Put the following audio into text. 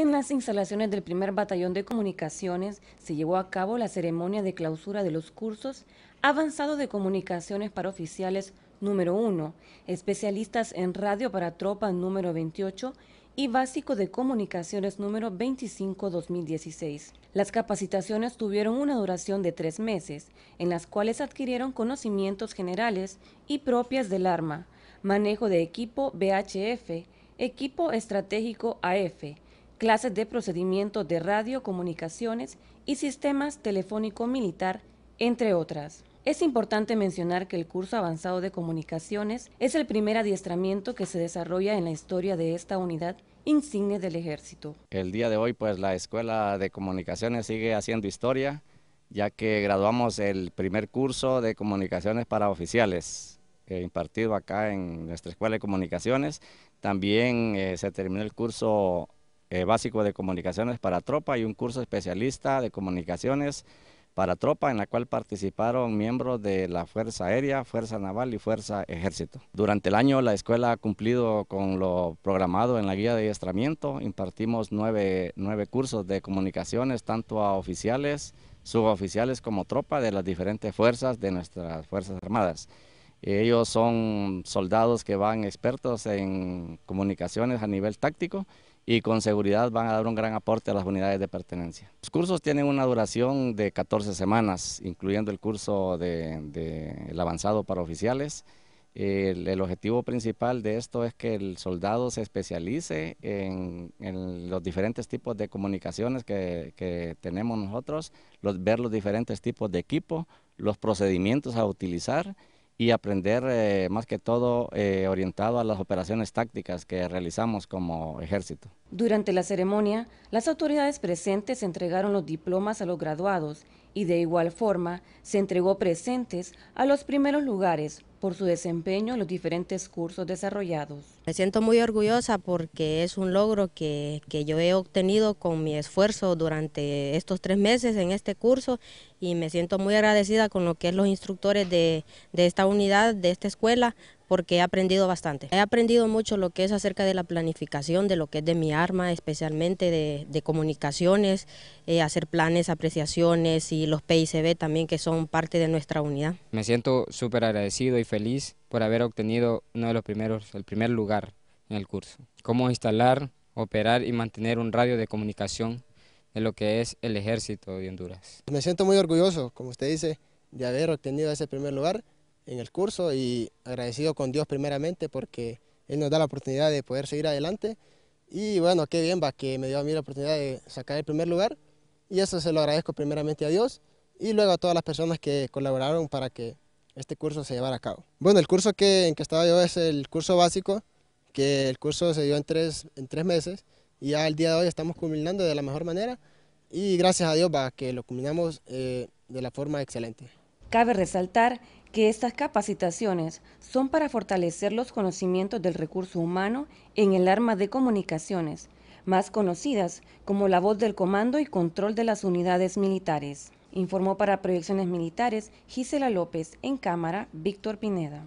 En las instalaciones del primer batallón de comunicaciones se llevó a cabo la ceremonia de clausura de los cursos Avanzado de Comunicaciones para Oficiales número 1, especialistas en radio para tropas número 28 y básico de comunicaciones número 25-2016. Las capacitaciones tuvieron una duración de tres meses, en las cuales adquirieron conocimientos generales y propias del arma, manejo de equipo BHF, equipo estratégico AF, clases de procedimiento de radio, comunicaciones y sistemas telefónico militar, entre otras. Es importante mencionar que el curso avanzado de comunicaciones es el primer adiestramiento que se desarrolla en la historia de esta unidad insigne del ejército. El día de hoy pues la Escuela de Comunicaciones sigue haciendo historia ya que graduamos el primer curso de comunicaciones para oficiales eh, impartido acá en nuestra Escuela de Comunicaciones. También eh, se terminó el curso eh, básico de comunicaciones para tropa y un curso especialista de comunicaciones para tropa en la cual participaron miembros de la Fuerza Aérea, Fuerza Naval y Fuerza Ejército. Durante el año la escuela ha cumplido con lo programado en la guía de adiestramiento, impartimos nueve, nueve cursos de comunicaciones tanto a oficiales, suboficiales como tropa de las diferentes fuerzas de nuestras Fuerzas Armadas. Ellos son soldados que van expertos en comunicaciones a nivel táctico y con seguridad van a dar un gran aporte a las unidades de pertenencia. Los cursos tienen una duración de 14 semanas, incluyendo el curso del de, avanzado para oficiales. El, objetivo principal de esto es que el soldado se especialice en, los diferentes tipos de comunicaciones que, que tenemos nosotros, los, ver los diferentes tipos de equipo, los procedimientos a utilizar y aprender eh, más que todo eh, orientado a las operaciones tácticas que realizamos como ejército. Durante la ceremonia, las autoridades presentes entregaron los diplomas a los graduados y de igual forma se entregó presentes a los primeros lugares por su desempeño en los diferentes cursos desarrollados. Me siento muy orgullosa porque es un logro que, yo he obtenido con mi esfuerzo durante estos tres meses en este curso y me siento muy agradecida con lo que es los instructores de, de esta unidad, de esta escuela, porque he aprendido bastante. He aprendido mucho lo que es acerca de la planificación, de lo que es de mi arma, especialmente de, comunicaciones, eh, hacer planes, apreciaciones y los PICB también que son parte de nuestra unidad. Me siento súper agradecido y feliz por haber obtenido uno de los primeros, el primer lugar en el curso. Cómo instalar, operar y mantener un radio de comunicación ...en lo que es el ejército de Honduras. Me siento muy orgulloso, como usted dice, de haber obtenido ese primer lugar en el curso y agradecido con Dios primeramente porque Él nos da la oportunidad de poder seguir adelante. Y bueno, qué bien va que me dio a mí la oportunidad de sacar el primer lugar y eso se lo agradezco primeramente a Dios y luego a todas las personas que colaboraron para que este curso se llevara a cabo. Bueno, el curso que, en que estaba yo es el curso básico, que el curso se dio en tres, en tres meses y ya al día de hoy estamos culminando de la mejor manera y gracias a Dios va que lo culminamos eh, de la forma excelente. Cabe resaltar que estas capacitaciones son para fortalecer los conocimientos del recurso humano en el arma de comunicaciones, más conocidas como la voz del comando y control de las unidades militares. Informó para Proyecciones Militares Gisela López, en cámara Víctor Pineda.